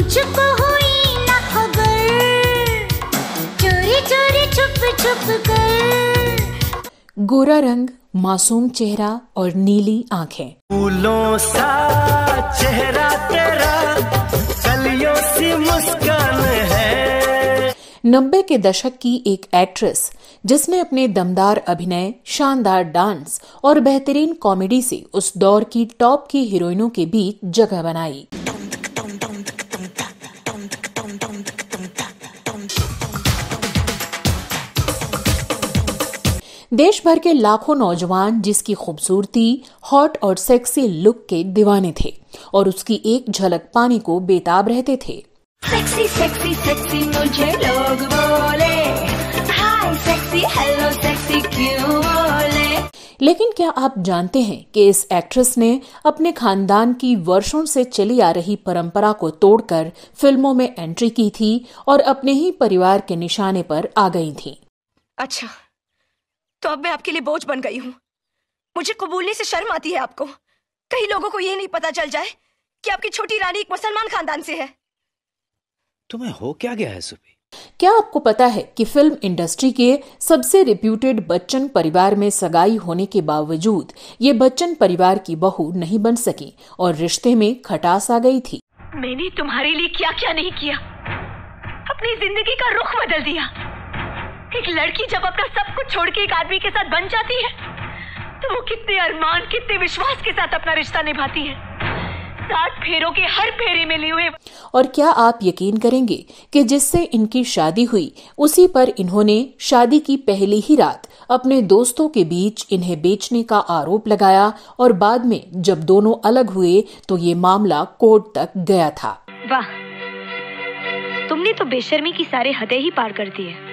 मुझको हुई खबर चोरी चोरी छुप छुप कर गोरा रंग मासूम चेहरा और नीली आंखें फूलों सा चेहरा तेरा कलियों सी मुस्कान है नब्बे के दशक की एक एक्ट्रेस जिसने अपने दमदार अभिनय शानदार डांस और बेहतरीन कॉमेडी से उस दौर की टॉप की हीरोइनों के बीच जगह बनाई देश भर के लाखों नौजवान जिसकी खूबसूरती हॉट और सेक्सी लुक के दीवाने थे और उसकी एक झलक पानी को बेताब रहते थे सेक्सी सेक्सी सेक्सी मुझे लोग बोले हाय सेक्सी हेलो सेक्सी क्यों बोले लेकिन क्या आप जानते हैं कि इस एक्ट्रेस ने अपने खानदान की वर्षों से चली आ रही परंपरा को तोड़कर फिल्मों में एंट्री की थी और अपने ही परिवार के निशाने पर आ गई थी अच्छा तो अब मैं आपके लिए बोझ बन गई हूँ मुझे कबूलने से शर्म आती है आपको कई लोगों को यह नहीं पता चल जाए कि आपकी छोटी रानी एक मुसलमान खानदान से है तुम्हें तो हो क्या गया है सुबी क्या आपको पता है कि फिल्म इंडस्ट्री के सबसे रिप्यूटेड बच्चन परिवार में सगाई होने के बावजूद ये बच्चन परिवार की बहू नहीं बन सकी और रिश्ते में खटास आ गई थी मैंने तुम्हारे लिए क्या क्या नहीं किया अपनी जिंदगी का रुख बदल दिया एक लड़की जब अपना सब कुछ छोड़ के एक आदमी के साथ बन जाती है तो वो कितने अरमान कितने विश्वास के साथ अपना रिश्ता निभाती है सात फेरों के हर फेरे में लिए हुए और क्या आप यकीन करेंगे कि जिससे इनकी शादी हुई उसी पर इन्होंने शादी की पहली ही रात अपने दोस्तों के बीच इन्हें बेचने का आरोप लगाया और बाद में जब दोनों अलग हुए तो ये मामला कोर्ट तक गया था वाह तुमने तो बेशर्मी की सारे हदें ही पार कर दी है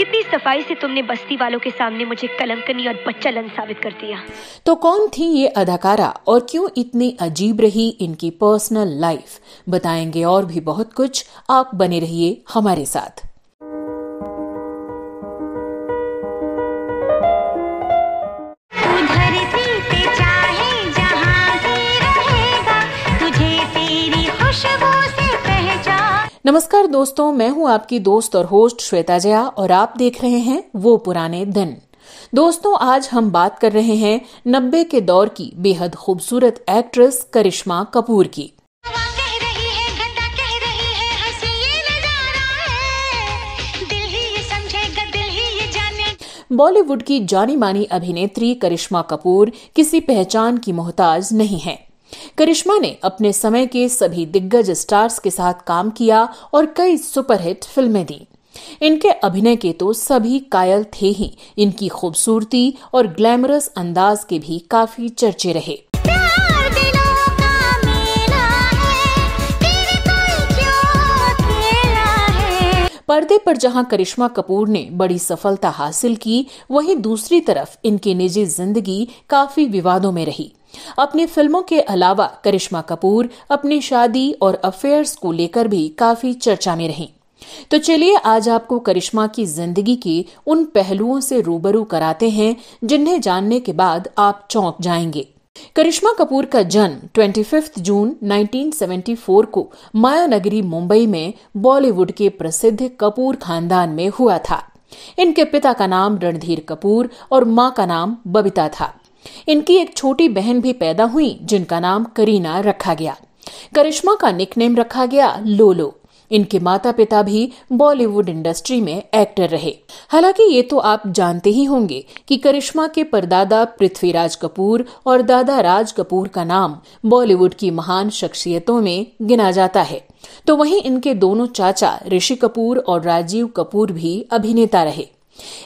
कितनी सफाई से तुमने बस्ती वालों के सामने मुझे कलंकनी और बच्चलन साबित कर दिया तो कौन थी ये अदाकारा और क्यों इतनी अजीब रही इनकी पर्सनल लाइफ बताएंगे और भी बहुत कुछ आप बने रहिए हमारे साथ नमस्कार दोस्तों मैं हूं आपकी दोस्त और होस्ट श्वेता जया और आप देख रहे हैं वो पुराने दिन दोस्तों आज हम बात कर रहे हैं नब्बे के दौर की बेहद खूबसूरत एक्ट्रेस करिश्मा कपूर की बॉलीवुड की जानी मानी अभिनेत्री करिश्मा कपूर किसी पहचान की मोहताज नहीं है करिश्मा ने अपने समय के सभी दिग्गज स्टार्स के साथ काम किया और कई सुपरहिट फिल्में दी इनके अभिनय के तो सभी कायल थे ही इनकी खूबसूरती और ग्लैमरस अंदाज के भी काफी चर्चे रहे पर्दे पर जहां करिश्मा कपूर ने बड़ी सफलता हासिल की वहीं दूसरी तरफ इनकी निजी जिंदगी काफी विवादों में रही अपनी फिल्मों के अलावा करिश्मा कपूर अपनी शादी और अफेयर्स को लेकर भी काफी चर्चा में रहीं तो चलिए आज आपको करिश्मा की जिंदगी के उन पहलुओं से रूबरू कराते हैं जिन्हें जानने के बाद आप चौंक जाएंगे करिश्मा कपूर का जन्म 25 जून 1974 को माया नगरी मुंबई में बॉलीवुड के प्रसिद्ध कपूर खानदान में हुआ था इनके पिता का नाम रणधीर कपूर और माँ का नाम बबीता था इनकी एक छोटी बहन भी पैदा हुई जिनका नाम करीना रखा गया करिश्मा का निकनेम रखा गया लोलो इनके माता पिता भी बॉलीवुड इंडस्ट्री में एक्टर रहे हालांकि ये तो आप जानते ही होंगे कि करिश्मा के परदादा पृथ्वीराज कपूर और दादा राज कपूर का नाम बॉलीवुड की महान शख्सियतों में गिना जाता है तो वहीं इनके दोनों चाचा ऋषि कपूर और राजीव कपूर भी अभिनेता रहे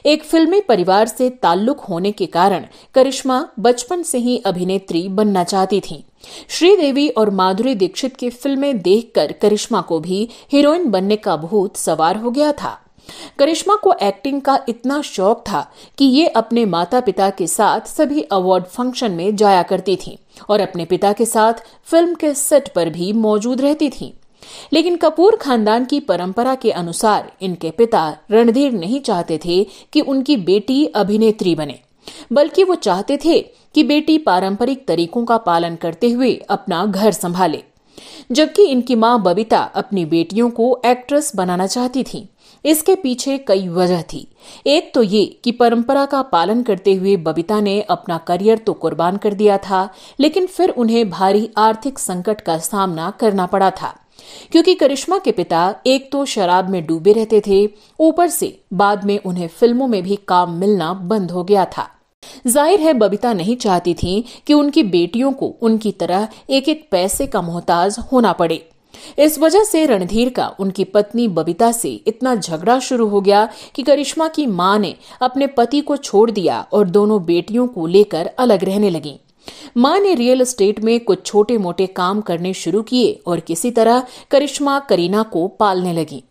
एक फिल्मी परिवार से ताल्लुक होने के कारण करिश्मा बचपन से ही अभिनेत्री बनना चाहती थीं। श्रीदेवी और माधुरी दीक्षित की फिल्में देखकर करिश्मा को भी हीरोइन बनने का भूत सवार हो गया था करिश्मा को एक्टिंग का इतना शौक था कि ये अपने माता पिता के साथ सभी अवार्ड फंक्शन में जाया करती थीं और अपने पिता के साथ फिल्म के सेट पर भी मौजूद रहती थीं। लेकिन कपूर खानदान की परंपरा के अनुसार इनके पिता रणधीर नहीं चाहते थे कि उनकी बेटी अभिनेत्री बने बल्कि वो चाहते थे कि बेटी पारंपरिक तरीकों का पालन करते हुए अपना घर संभाले जबकि इनकी मां बबीता अपनी बेटियों को एक्ट्रेस बनाना चाहती थी इसके पीछे कई वजह थी एक तो ये कि परंपरा का पालन करते हुए बबीता ने अपना करियर तो कुर्बान कर दिया था लेकिन फिर उन्हें भारी आर्थिक संकट का सामना करना पड़ा था क्योंकि करिश्मा के पिता एक तो शराब में डूबे रहते थे ऊपर से बाद में उन्हें फिल्मों में भी काम मिलना बंद हो गया था जाहिर है बबीता नहीं चाहती थी कि उनकी बेटियों को उनकी तरह एक एक पैसे का मोहताज होना पड़े इस वजह से रणधीर का उनकी पत्नी बबीता से इतना झगड़ा शुरू हो गया कि करिश्मा की मां ने अपने पति को छोड़ दिया और दोनों बेटियों को लेकर अलग रहने लगी माँ ने रियल एस्टेट में कुछ छोटे मोटे काम करने शुरू किए और किसी तरह करिश्मा करीना को पालने लगी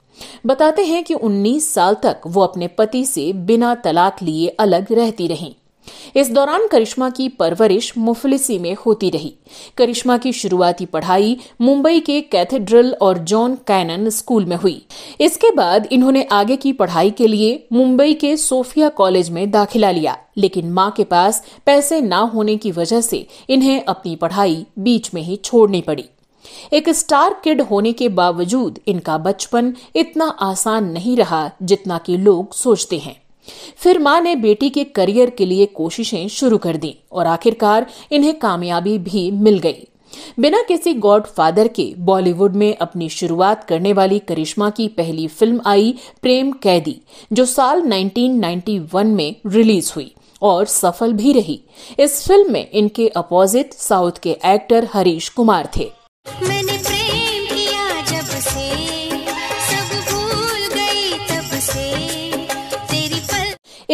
बताते हैं कि 19 साल तक वो अपने पति से बिना तलाक लिए अलग रहती रहीं इस दौरान करिश्मा की परवरिश मुफलिसी में होती रही करिश्मा की शुरुआती पढ़ाई मुंबई के कैथेड्रल और जॉन कैनन स्कूल में हुई इसके बाद इन्होंने आगे की पढ़ाई के लिए मुंबई के सोफिया कॉलेज में दाखिला लिया लेकिन मां के पास पैसे न होने की वजह से इन्हें अपनी पढ़ाई बीच में ही छोड़नी पड़ी एक स्टार किड होने के बावजूद इनका बचपन इतना आसान नहीं रहा जितना कि लोग सोचते हैं फिर मां ने बेटी के करियर के लिए कोशिशें शुरू कर दी और आखिरकार इन्हें कामयाबी भी मिल गई बिना किसी गॉड फादर के बॉलीवुड में अपनी शुरुआत करने वाली करिश्मा की पहली फिल्म आई प्रेम कैदी जो साल 1991 में रिलीज हुई और सफल भी रही इस फिल्म में इनके अपोजिट साउथ के एक्टर हरीश कुमार थे मैंने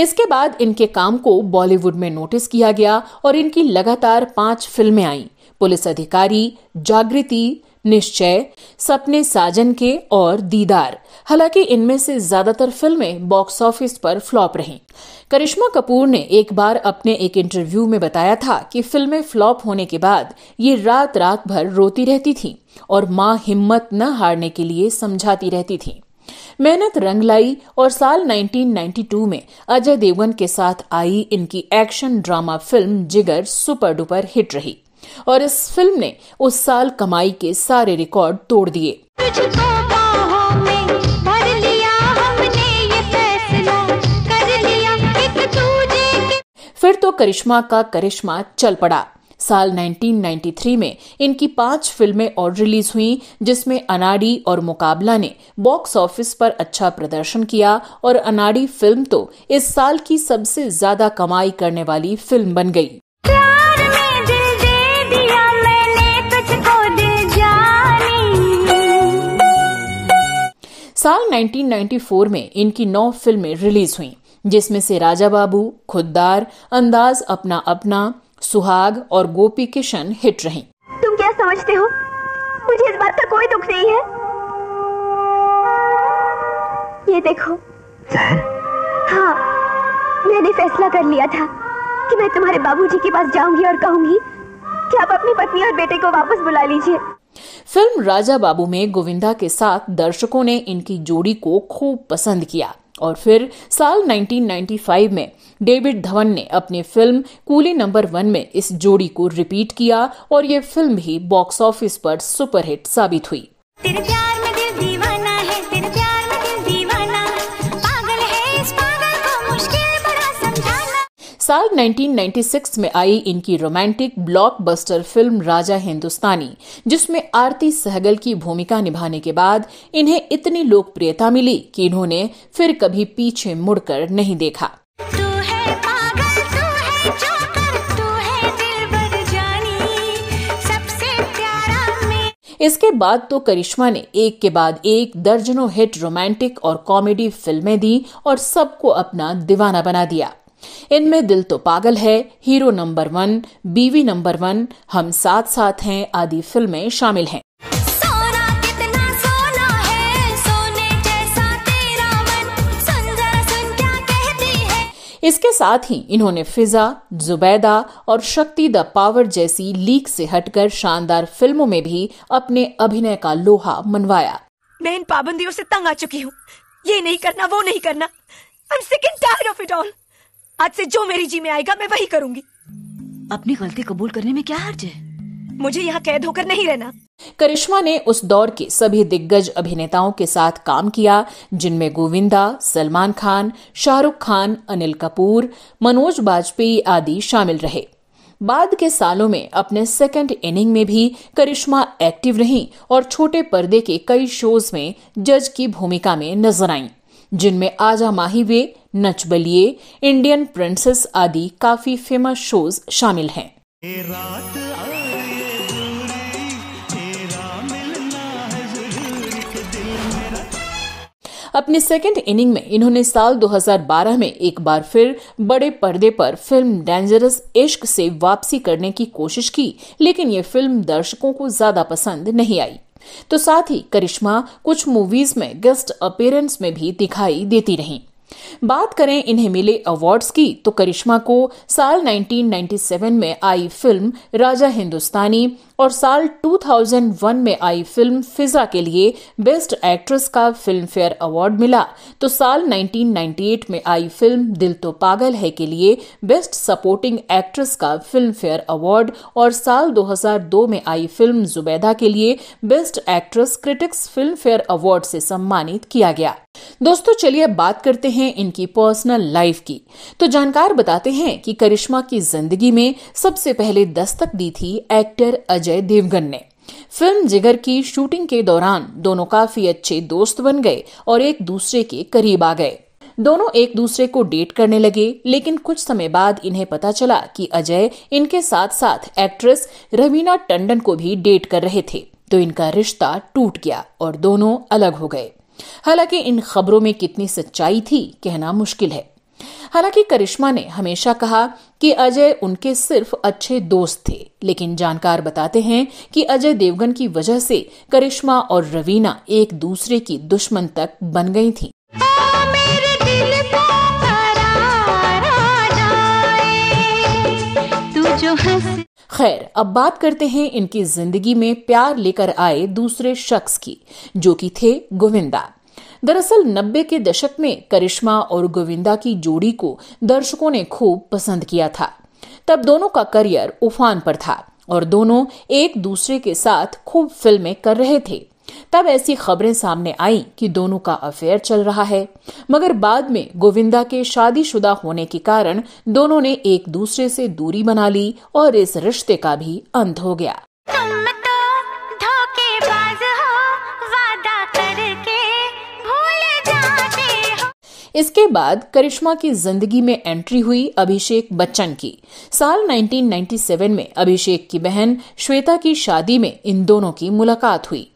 इसके बाद इनके काम को बॉलीवुड में नोटिस किया गया और इनकी लगातार पांच फिल्में आईं पुलिस अधिकारी जागृति निश्चय सपने साजन के और दीदार हालांकि इनमें से ज्यादातर फिल्में बॉक्स ऑफिस पर फ्लॉप रहीं करिश्मा कपूर ने एक बार अपने एक इंटरव्यू में बताया था कि फिल्में फ्लॉप होने के बाद ये रात रात भर रोती रहती थीं और माँ हिम्मत न हारने के लिए समझाती रहती थीं मेहनत रंग लाई और साल 1992 में अजय देवगन के साथ आई इनकी action drama film Jigar super duper hit रही और इस फिल्म ने उस साल कमाई के सारे रिकॉर्ड तोड़ दिए फिर तो करिश्मा का करिश्मा चल पड़ा साल 1993 में इनकी पांच फिल्में और रिलीज हुई जिसमें अनाड़ी और मुकाबला ने बॉक्स ऑफिस पर अच्छा प्रदर्शन किया और अनाड़ी फिल्म तो इस साल की सबसे ज्यादा कमाई करने वाली फिल्म बन गई साल 1994 में इनकी नौ फिल्में रिलीज हुईं जिसमें से राजा बाबू खुददार अंदाज अपना अपना सुहाग और गोपी किशन हिट रहे तुम क्या समझते हो मुझे इस बात का कोई दुख नहीं है ये देखो जहर? हाँ मैंने फैसला कर लिया था कि मैं तुम्हारे बाबूजी के पास जाऊंगी और कहूंगी कि आप अपनी पत्नी और बेटे को वापस बुला लीजिए फिल्म राजा बाबू में गोविंदा के साथ दर्शकों ने इनकी जोड़ी को खूब पसंद किया और फिर साल 1995 में डेविड धवन ने अपनी फिल्म कूली नंबर वन में इस जोड़ी को रिपीट किया और ये फिल्म भी बॉक्स ऑफिस पर सुपरहिट साबित हुई साल 1996 में आई इनकी romantic blockbuster film Raja Hindustani जिसमें आरती सहगल की भूमिका निभाने के बाद इन्हें इतनी लोकप्रियता मिली कि इन्होंने फिर कभी पीछे मुड़कर नहीं देखा इसके बाद तो करिश्मा ने एक के बाद एक दर्जनों हिट रोमांटिक और कॉमेडी फिल्में दी और सबको अपना दीवाना बना दिया इनमें दिल To Pagal Hai hero number one Biwi number one Hum Saath साथ हैं आदि फिल्में शामिल हैं इसके साथ ही इन्होंने फिजा जुबैदा और शक्ति द पावर जैसी लीक से हटकर शानदार फिल्मों में भी अपने अभिनय का लोहा मनवाया मैं इन पाबंदियों से तंग आ चुकी हूँ ये नहीं करना वो नहीं करना I'm sick and tired of it all. आज से जो मेरी जी में आएगा मैं वही करूंगी अपनी गलती कबूल करने में क्या हर्ज है मुझे यहाँ कैद होकर नहीं रहना करिश्मा ने उस दौर के सभी दिग्गज अभिनेताओं के साथ काम किया जिनमें गोविंदा सलमान खान शाहरुख खान अनिल कपूर मनोज बाजपेयी आदि शामिल रहे बाद के सालों में अपने सेकेंड इनिंग में भी करिश्मा एक्टिव रहीं और छोटे पर्दे के कई शोज में जज की भूमिका में नजर आईं। जिनमें आजा माही वे नच बलिए इंडियन प्रिंसेस आदि काफी फेमस शोज शामिल हैं अपने सेकेंड इनिंग में इन्होंने साल 2012 में एक बार फिर बड़े पर्दे पर फिल्म डेंजरस इश्क से वापसी करने की कोशिश की लेकिन ये फिल्म दर्शकों को ज्यादा पसंद नहीं आई तो साथ ही करिश्मा कुछ मूवीज में गेस्ट अपेयरेंस में भी दिखाई देती रहीं बात करें इन्हें मिले अवार्ड्स की तो करिश्मा को साल 1997 में आई फिल्म राजा हिंदुस्तानी और साल 2001 में आई फिल्म फिजा के लिए बेस्ट एक्ट्रेस का फिल्म फेयर अवार्ड मिला तो साल 1998 में आई फिल्म दिल तो पागल है के लिए बेस्ट सपोर्टिंग एक्ट्रेस का फिल्म फेयर अवार्ड और साल 2002 में आई फिल्म जुबैदा के लिए best actress critics Filmfare award से सम्मानित किया गया दोस्तों चलिए अब बात करते हैं इनकी पर्सनल लाइफ की तो जानकार बताते हैं कि करिश्मा की जिंदगी में सबसे पहले दस्तक दी थी एक्टर अजय अजय देवगन ने फिल्म जिगर की शूटिंग के दौरान दोनों काफी अच्छे दोस्त बन गए और एक दूसरे के करीब आ गए दोनों एक दूसरे को डेट करने लगे लेकिन कुछ समय बाद इन्हें पता चला कि अजय इनके साथ साथ एक्ट्रेस रवीना टंडन को भी डेट कर रहे थे तो इनका रिश्ता टूट गया और दोनों अलग हो गए हालांकि इन खबरों में कितनी सच्चाई थी कहना मुश्किल है हालांकि करिश्मा ने हमेशा कहा कि अजय उनके सिर्फ अच्छे दोस्त थे लेकिन जानकार बताते हैं कि अजय देवगन की वजह से करिश्मा और रवीना एक दूसरे की दुश्मन तक बन गई थी हाँ, खैर अब बात करते हैं इनकी जिंदगी में प्यार लेकर आए दूसरे शख्स की जो कि थे गोविंदा दरअसल नब्बे के दशक में करिश्मा और गोविंदा की जोड़ी को दर्शकों ने खूब पसंद किया था तब दोनों का करियर उफान पर था और दोनों एक दूसरे के साथ खूब फिल्में कर रहे थे तब ऐसी खबरें सामने आई कि दोनों का अफेयर चल रहा है मगर बाद में गोविंदा के शादीशुदा होने के कारण दोनों ने एक दूसरे से दूरी बना ली और इस रिश्ते का भी अंत हो गया इसके बाद करिश्मा की जिंदगी में एंट्री हुई अभिषेक बच्चन की साल 1997 में अभिषेक की बहन श्वेता की शादी में इन दोनों की मुलाकात हुई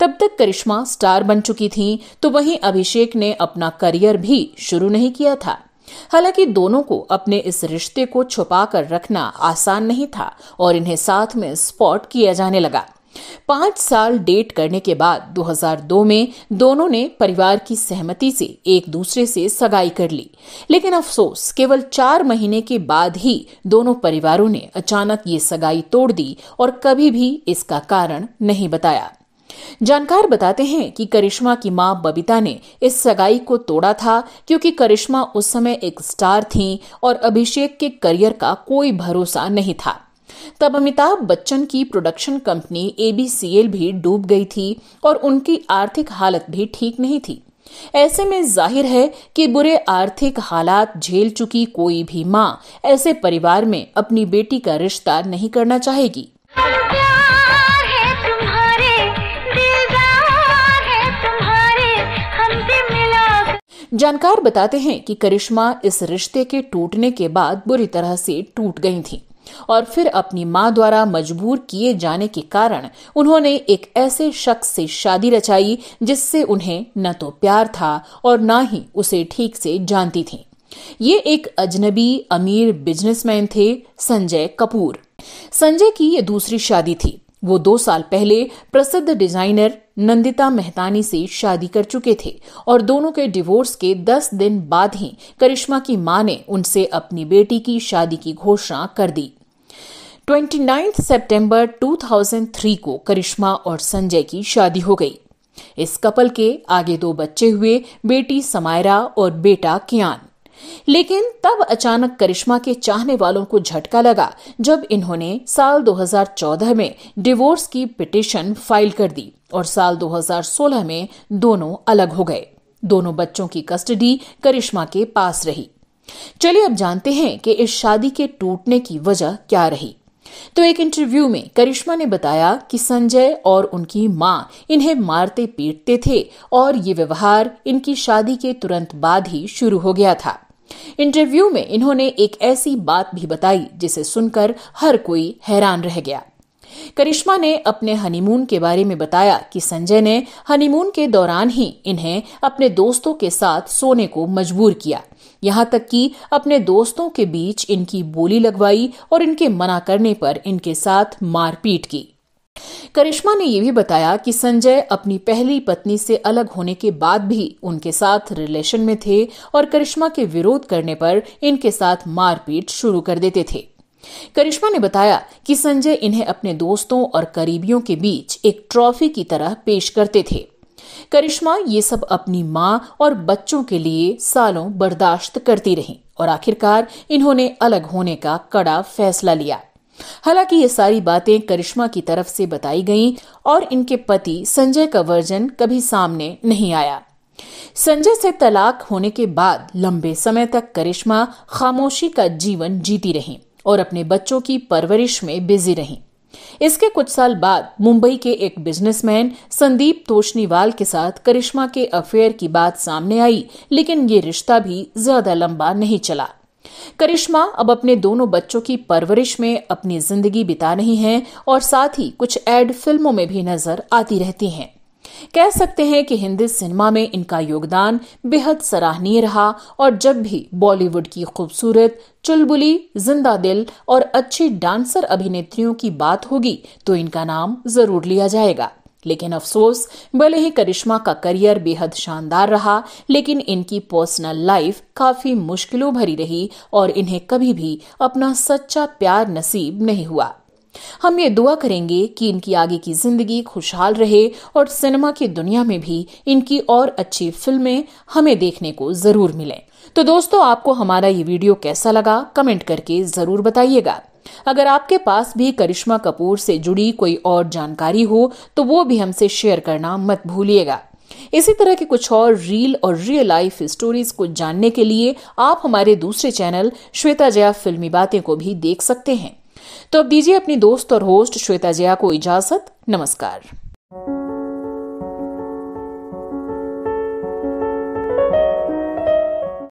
तब तक करिश्मा स्टार बन चुकी थी तो वहीं अभिषेक ने अपना करियर भी शुरू नहीं किया था हालांकि दोनों को अपने इस रिश्ते को छुपा कर रखना आसान नहीं था और इन्हें साथ में स्पॉट किया जाने लगा पांच साल डेट करने के बाद 2002 में दोनों ने परिवार की सहमति से एक दूसरे से सगाई कर ली लेकिन अफसोस केवल चार महीने के बाद ही दोनों परिवारों ने अचानक ये सगाई तोड़ दी और कभी भी इसका कारण नहीं बताया जानकार बताते हैं कि करिश्मा की मां बबीता ने इस सगाई को तोड़ा था क्योंकि करिश्मा उस समय एक स्टार थीं और अभिषेक के करियर का कोई भरोसा नहीं था तब अमिताभ बच्चन की प्रोडक्शन कंपनी एबीसीएल भी डूब गई थी और उनकी आर्थिक हालत भी ठीक नहीं थी ऐसे में जाहिर है कि बुरे आर्थिक हालात झेल चुकी कोई भी माँ ऐसे परिवार में अपनी बेटी का रिश्ता नहीं करना चाहेगी जानकार बताते हैं कि करिश्मा इस रिश्ते के टूटने के बाद बुरी तरह से टूट गई थीं। और फिर अपनी मां द्वारा मजबूर किए जाने के कारण उन्होंने एक ऐसे शख्स से शादी रचाई जिससे उन्हें न तो प्यार था और न ही उसे ठीक से जानती थी ये एक अजनबी अमीर बिजनेसमैन थे संजय कपूर संजय की ये दूसरी शादी थी वो दो साल पहले प्रसिद्ध डिजाइनर नंदिता मेहतानी से शादी कर चुके थे और दोनों के डिवोर्स के दस दिन बाद ही करिश्मा की मां ने उनसे अपनी बेटी की शादी की घोषणा कर दी 29 सितंबर 2003 को करिश्मा और संजय की शादी हो गई इस कपल के आगे दो बच्चे हुए बेटी समायरा और बेटा कियान लेकिन तब अचानक करिश्मा के चाहने वालों को झटका लगा जब इन्होंने साल 2014 में डिवोर्स की पिटिशन फाइल कर दी और साल 2016 में दोनों अलग हो गए दोनों बच्चों की कस्टडी करिश्मा के पास रही चलिए अब जानते हैं कि इस शादी के टूटने की वजह क्या रही तो एक इंटरव्यू में करिश्मा ने बताया कि संजय और उनकी मां इन्हें मारते पीटते थे और ये व्यवहार इनकी शादी के तुरंत बाद ही शुरू हो गया था इंटरव्यू में इन्होंने एक ऐसी बात भी बताई जिसे सुनकर हर कोई हैरान रह गया करिश्मा ने अपने हनीमून के बारे में बताया कि संजय ने हनीमून के दौरान ही इन्हें अपने दोस्तों के साथ सोने को मजबूर किया यहाँ तक कि अपने दोस्तों के बीच इनकी बोली लगवाई और इनके मना करने पर इनके साथ मारपीट की करिश्मा ने यह भी बताया कि संजय अपनी पहली पत्नी से अलग होने के बाद भी उनके साथ रिलेशन में थे और करिश्मा के विरोध करने पर इनके साथ मारपीट शुरू कर देते थे करिश्मा ने बताया कि संजय इन्हें अपने दोस्तों और करीबियों के बीच एक ट्रॉफी की तरह पेश करते थे करिश्मा ये सब अपनी माँ और बच्चों के लिए सालों बर्दाश्त करती रही और आखिरकार इन्होंने अलग होने का कड़ा फैसला लिया हालांकि ये सारी बातें करिश्मा की तरफ से बताई गईं और इनके पति संजय का वर्जन कभी सामने नहीं आया संजय से तलाक होने के बाद लंबे समय तक करिश्मा खामोशी का जीवन जीती रहीं और अपने बच्चों की परवरिश में बिजी रहीं इसके कुछ साल बाद मुंबई के एक बिजनेसमैन संदीप तोशनीवाल के साथ करिश्मा के अफेयर की बात सामने आई लेकिन ये रिश्ता भी ज्यादा लंबा नहीं चला करिश्मा अब अपने दोनों बच्चों की परवरिश में अपनी जिंदगी बिता रही हैं और साथ ही कुछ एड फिल्मों में भी नजर आती रहती हैं कह सकते हैं कि हिंदी सिनेमा में इनका योगदान बेहद सराहनीय रहा और जब भी बॉलीवुड की खूबसूरत चुलबुली जिंदा दिल और अच्छी डांसर अभिनेत्रियों की बात होगी तो इनका नाम जरूर लिया जाएगा लेकिन अफसोस भले ही करिश्मा का करियर बेहद शानदार रहा लेकिन इनकी पर्सनल लाइफ काफी मुश्किलों भरी रही और इन्हें कभी भी अपना सच्चा प्यार नसीब नहीं हुआ हम ये दुआ करेंगे कि इनकी आगे की जिंदगी खुशहाल रहे और सिनेमा की दुनिया में भी इनकी और अच्छी फिल्में हमें देखने को जरूर मिले तो दोस्तों आपको हमारा ये वीडियो कैसा लगा कमेंट करके जरूर बताइएगा अगर आपके पास भी करिश्मा कपूर से जुड़ी कोई और जानकारी हो तो वो भी हमसे शेयर करना मत भूलिएगा इसी तरह के कुछ और रील और रियल लाइफ स्टोरीज को जानने के लिए आप हमारे दूसरे चैनल श्वेता जया फिल्मी बातें को भी देख सकते हैं तो अब दीजिए अपनी दोस्त और होस्ट श्वेता जया को इजाजत नमस्कार